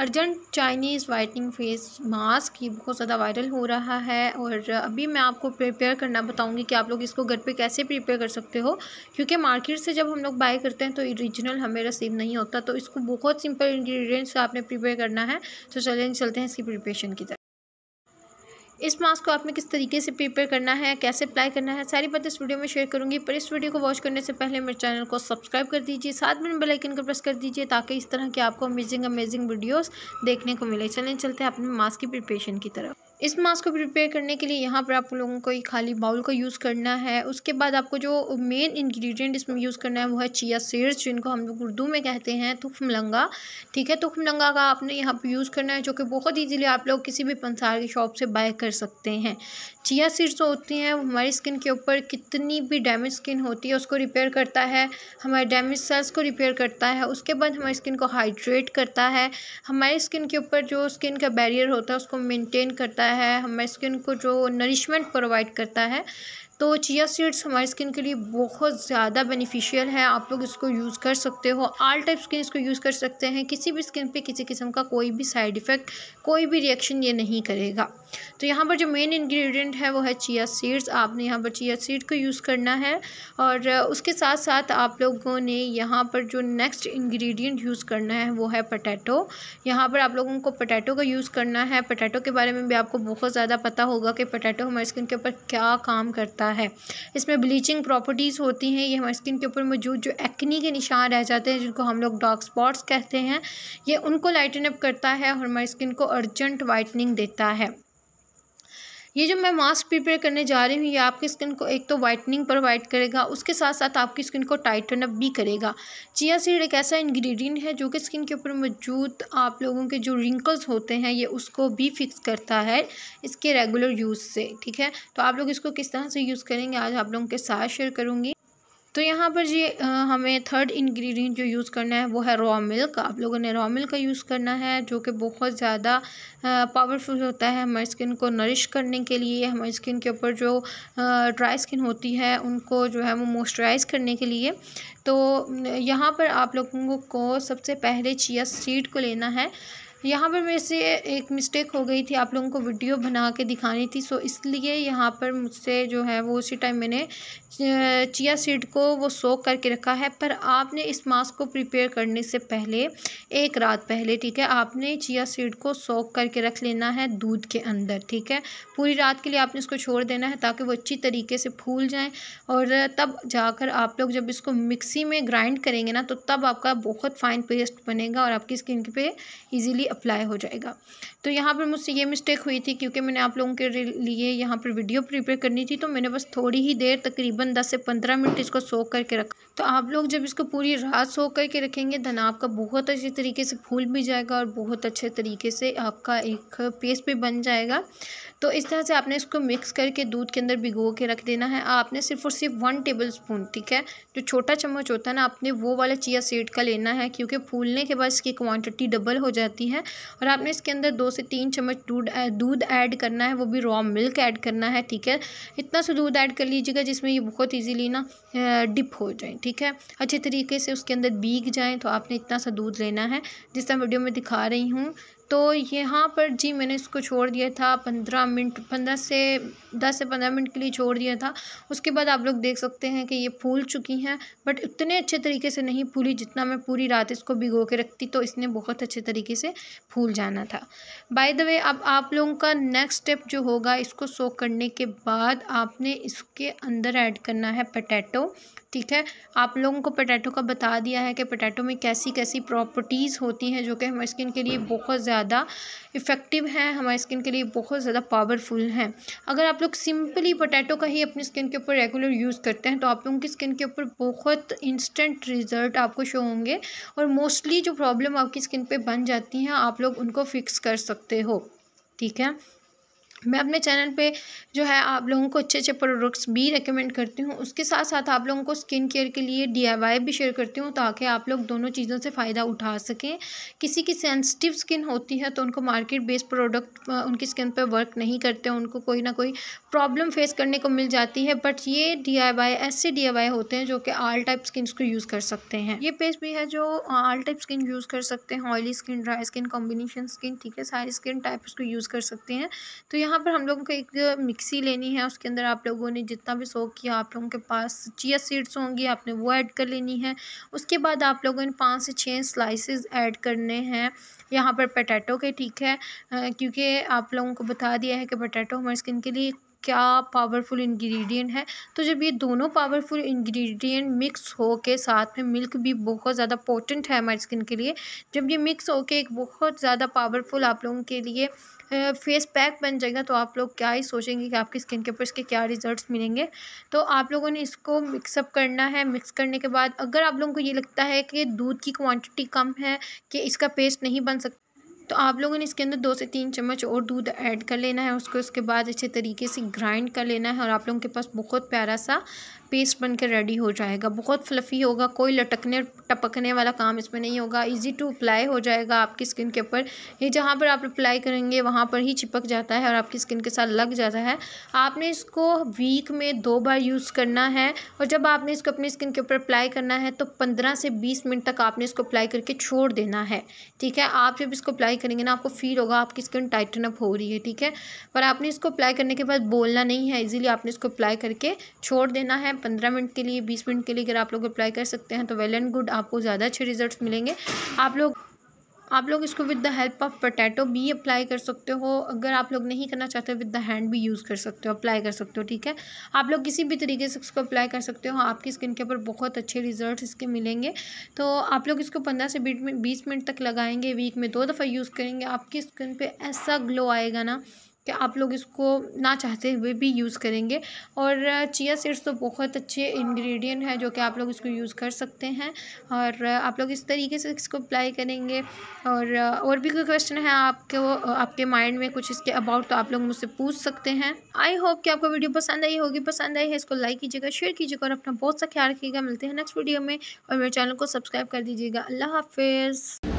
urgent Chinese whitening face mask ये बहुत ज़्यादा वायरल हो रहा है और अभी मैं आपको प्रिपेयर करना बताऊंगी कि आप लोग इसको घर पे कैसे प्रिपेयर कर सकते हो क्योंकि मार्केट से जब हम लोग बाय करते हैं तो ओरिजिनल हमें रसीव नहीं होता तो इसको बहुत सिंपल इन्ग्रीडियंट्स आपने प्रिपेयर करना है तो चलें चलते हैं इसकी प्रिपेशन की तरफ इस मास्क को आपने किस तरीके से प्रिपेयर करना है कैसे अप्लाई करना है सारी बातें इस वीडियो में शेयर करूंगी पर इस वीडियो को वॉच करने से पहले मेरे चैनल को सब्सक्राइब कर दीजिए साथ में बेल आइकन को प्रेस कर दीजिए ताकि इस तरह की आपको अमेजिंग अमेजिंग वीडियोस देखने को मिले चलें चलते हैं अपने मास्क की प्रिपरेशन की तरफ इस मास्क को प्रिपेयर करने के लिए यहाँ पर आप लोगों को एक खाली बाउल का यूज़ करना है उसके बाद आपको जो मेन इंग्रेडिएंट इसमें यूज़ करना है वो है चिया सीड्स जिनको हम लोग उर्दू में कहते हैं तुखमलंगा ठीक है तुखमलंगा का आपने यहाँ पर यूज़ करना है जो कि बहुत ईजीली आप लोग किसी भी पंसार की शॉप से बाय कर सकते हैं चिया सीड्स जो होती हैं वो हमारी स्किन के ऊपर कितनी भी डैमेज स्किन होती है उसको रिपेयर करता है हमारे डैमेज सेल्स को रिपेयर करता है उसके बाद हमारी स्किन को हाइड्रेट करता है हमारी स्किन के ऊपर जो स्किन का बैरियर होता है उसको मेनटेन करता है है हमारे स्किन को जो नरिशमेंट प्रोवाइड करता है तो चिया सीड्स हमारे स्किन के लिए बहुत ज़्यादा बेनिफिशियल है आप लोग इसको यूज़ कर सकते हो ऑल टाइप स्किन इसको यूज़ कर सकते हैं किसी भी स्किन पे किसी किस्म का कोई भी साइड इफ़ेक्ट कोई भी रिएक्शन ये नहीं करेगा तो यहाँ पर जो मेन इंग्रेडिएंट है वो है चिया सीड्स आपने यहाँ पर चिया सीड को यूज़ करना है और उसके साथ साथ आप लोगों ने यहाँ पर जो नेक्स्ट इंग्रेडिएंट यूज़ करना है वो है पटैटो यहाँ पर आप लोगों को पटैटो का यूज़ करना है पटैटो के बारे में भी आपको बहुत ज़्यादा पता होगा कि पटैटो हमारी स्किन के ऊपर क्या काम करता है इसमें ब्लीचिंग प्रॉपर्टीज़ होती हैं ये हमारी स्किन के ऊपर मौजूद जो एक्नी के निशान रह जाते हैं जिनको हम लोग डार्क स्पॉट्स कहते हैं ये उनको लाइटन अप करता है और हमारी स्किन को अर्जेंट वाइटनिंग देता है ये जो मैं मास्क प्रिपेयर करने जा रही हूँ ये आपकी स्किन को एक तो वाइटनिंग प्रोवाइड करेगा उसके साथ साथ आपकी स्किन को टाइटन अप भी करेगा चिया सीड एक ऐसा इंग्रेडिएंट है जो कि स्किन के ऊपर मौजूद आप लोगों के जो रिंकल्स होते हैं ये उसको भी फिक्स करता है इसके रेगुलर यूज़ से ठीक है तो आप लोग इसको किस तरह से यूज़ करेंगे आज आप लोगों के साथ शेयर करूँगी तो यहाँ पर जी हमें थर्ड इंग्रेडिएंट जो यूज़ करना है वो है रॉ मिल्क आप लोगों ने रॉ मिल्क का यूज़ करना है जो कि बहुत ज़्यादा पावरफुल होता है हमारी स्किन को नरिश करने के लिए हमारी स्किन के ऊपर जो ड्राई स्किन होती है उनको जो है वो मॉइस्चराइज़ करने के लिए तो यहाँ पर आप लोगों को सबसे पहले चिया सीड को लेना है यहाँ पर मेरे से एक मिस्टेक हो गई थी आप लोगों को वीडियो बना के दिखानी थी सो इसलिए यहाँ पर मुझसे जो है वो उसी टाइम मैंने चिया सीड को वो सोख करके रखा है पर आपने इस मास्क को प्रिपेयर करने से पहले एक रात पहले ठीक है आपने चिया सीड को सोख करके रख लेना है दूध के अंदर ठीक है पूरी रात के लिए आपने इसको छोड़ देना है ताकि वो अच्छी तरीके से फूल जाएँ और तब जाकर आप लोग जब इसको मिक्सी में ग्राइंड करेंगे ना तो तब आपका बहुत फ़ाइन पेस्ट बनेगा और आपकी स्किन पे ईजिली अप्लाई हो जाएगा तो यहाँ पर मुझसे ये मिस्टेक हुई थी क्योंकि मैंने आप लोगों के लिए यहाँ पर वीडियो प्रिपेयर करनी थी तो मैंने बस थोड़ी ही देर तकरीबन दस से पंद्रह मिनट इसको सो करके रखा तो आप लोग जब इसको पूरी रात सो करके रखेंगे धन आपका बहुत अच्छे तरीके से फूल भी जाएगा और बहुत अच्छे तरीके से आपका एक पेस्ट भी बन जाएगा तो इस तरह से आपने इसको मिक्स करके दूध के अंदर भिगो के रख देना है आपने सिर्फ और सिर्फ वन टेबल स्पून ठीक है जो छोटा चम्मच होता है ना आपने वो वाला चिया सीड का लेना है क्योंकि फूलने के बाद इसकी क्वांटिटी डबल हो जाती है है और आपने इसके अंदर दो से तीन चम्मच दूध दूध ऐड करना है वो भी रॉ मिल्क ऐड करना है ठीक है इतना सा दूध ऐड कर लीजिएगा जिसमें ये बहुत ईजीली ना डिप हो जाए ठीक है अच्छे तरीके से उसके अंदर बीग जाएँ तो आपने इतना सा दूध लेना है जिस तरह वीडियो में दिखा रही हूँ तो यहाँ पर जी मैंने इसको छोड़ दिया था पंद्रह मिनट पंद्रह से दस से पंद्रह मिनट के लिए छोड़ दिया था उसके बाद आप लोग देख सकते हैं कि ये फूल चुकी हैं बट इतने अच्छे तरीके से नहीं फूली जितना मैं पूरी रात इसको भिगो के रखती तो इसने बहुत अच्छे तरीके से फूल जाना था बाय द वे अब आप लोगों का नेक्स्ट स्टेप जो होगा इसको सोक करने के बाद आपने इसके अंदर ऐड करना है पटैटो ठीक है आप लोगों को पोटैटो का बता दिया है कि पोटैटो में कैसी कैसी प्रॉपर्टीज़ होती हैं जो कि हमारी स्किन के लिए बहुत ज़्यादा इफ़ेक्टिव हैं हमारी स्किन के लिए बहुत ज़्यादा पावरफुल हैं अगर आप लोग सिंपली पोटैटो का ही अपनी स्किन के ऊपर रेगुलर यूज़ करते हैं तो आप लोगों की स्किन के ऊपर बहुत इंस्टेंट रिज़ल्ट आपको शो होंगे और मोस्टली जो प्रॉब्लम आपकी स्किन पर बन जाती हैं आप लोग उनको फ़िक्स कर सकते हो ठीक है मैं अपने चैनल पे जो है आप लोगों को अच्छे अच्छे प्रोडक्ट्स भी रेकमेंड करती हूँ उसके साथ साथ आप लोगों को स्किन केयर के लिए डी भी शेयर करती हूँ ताकि आप लोग दोनों चीज़ों से फ़ायदा उठा सकें किसी की सेंसिटिव स्किन होती है तो उनको मार्केट बेस्ड प्रोडक्ट उनकी स्किन पर वर्क नहीं करते उनको कोई ना कोई प्रॉब्लम फेस करने को मिल जाती है बट ये डी आई वाई ऐसे डी आई वाई होते हैं जो कि आल टाइप स्किन को यूज़ कर सकते हैं ये पेस्ट भी है जो आल टाइप स्किन यूज़ कर सकते हैं oily skin dry skin combination skin ठीक है सारी स्किन टाइप उसको यूज़ कर सकते हैं तो यहाँ पर हम लोगों को एक मिक्सी लेनी है उसके अंदर आप लोगों ने जितना भी सोख किया आप लोगों के पास चिया सीड्स होंगी आपने वो ऐड कर लेनी है उसके बाद आप लोगों ने पाँच से छः स्लाइसिस ऐड करने हैं यहाँ पर पटैटो के ठीक है क्योंकि आप लोगों को बता दिया है कि पटैटो हमारी स्किन के लिए क्या पावरफुल इंग्रेडिएंट है तो जब ये दोनों पावरफुल इंग्रेडिएंट मिक्स हो के साथ में मिल्क भी बहुत ज़्यादा पोटेंट है हमारी स्किन के लिए जब ये मिक्स हो के एक बहुत ज़्यादा पावरफुल आप लोगों के लिए फेस पैक बन जाएगा तो आप लोग क्या ही सोचेंगे कि आपकी स्किन के ऊपर इसके क्या रिजल्ट्स मिलेंगे तो आप लोगों ने इसको मिक्सअप करना है मिक्स करने के बाद अगर आप लोगों को ये लगता है कि दूध की क्वांटिटी कम है कि इसका पेस्ट नहीं बन सकता तो आप लोगों ने इसके अंदर दो से तीन चम्मच और दूध ऐड कर लेना है उसको उसके बाद अच्छे तरीके से ग्राइंड कर लेना है और आप लोगों के पास बहुत प्यारा सा पेस्ट बनकर रेडी हो जाएगा बहुत फ्लफ़ी होगा कोई लटकने टपकने वाला काम इसमें नहीं होगा इजी टू अप्लाई हो जाएगा आपकी स्किन के ऊपर ये जहाँ पर आप अप्लाई करेंगे वहाँ पर ही चिपक जाता है और आपकी स्किन के साथ लग जाता है आपने इसको वीक में दो बार यूज़ करना है और जब आपने इसको अपनी स्किन के ऊपर अप्लाई करना है तो पंद्रह से बीस मिनट तक आपने इसको अप्लाई करके छोड़ देना है ठीक है आप जब इसको अप्लाई करेंगे ना आपको फील होगा आपकी स्किन टाइटन अप हो रही है ठीक है पर आपने इसको अप्लाई करने के बाद बोलना नहीं है ईजिली आपने इसको अप्लाई करके छोड़ देना है पंद्रह मिनट के लिए बीस मिनट के लिए अगर आप लोग अप्लाई कर सकते हैं तो वेल एंड गुड आपको ज़्यादा अच्छे रिजल्ट मिलेंगे आप लोग आप लोग इसको with the help of potato भी अप्लाई कर सकते हो अगर आप लोग नहीं करना चाहते विद द हैंड भी यूज़ कर सकते हो अप्लाई कर सकते हो ठीक है आप लोग किसी भी तरीके से इसको अप्लाई कर सकते हो आपकी स्किन के ऊपर बहुत अच्छे रिजल्ट इसके मिलेंगे तो आप लोग इसको पंद्रह से बीस मिनट तक लगाएंगे वीक में दो दफ़ा यूज़ करेंगे आपकी स्किन पर ऐसा ग्लो आएगा ना कि आप लोग इसको ना चाहते हुए भी यूज़ करेंगे और चिया सीड्स तो बहुत अच्छे इंग्रेडिएंट हैं जो कि आप लोग इसको यूज़ कर सकते हैं और आप लोग इस तरीके से इसको अप्लाई करेंगे और और भी कोई क्वेश्चन है आपके वो आपके माइंड में कुछ इसके अबाउट तो आप लोग मुझसे पूछ सकते हैं आई होप कि आपको वीडियो पसंद आई होगी पसंद आई है इसको लाइक कीजिएगा शेयर कीजिएगा और अपना बहुत सा ख्याल रखिएगा मिलते हैं नेक्स्ट वीडियो में और मेरे चैनल को सब्सक्राइब कर दीजिएगा अल्लाह हाफिज़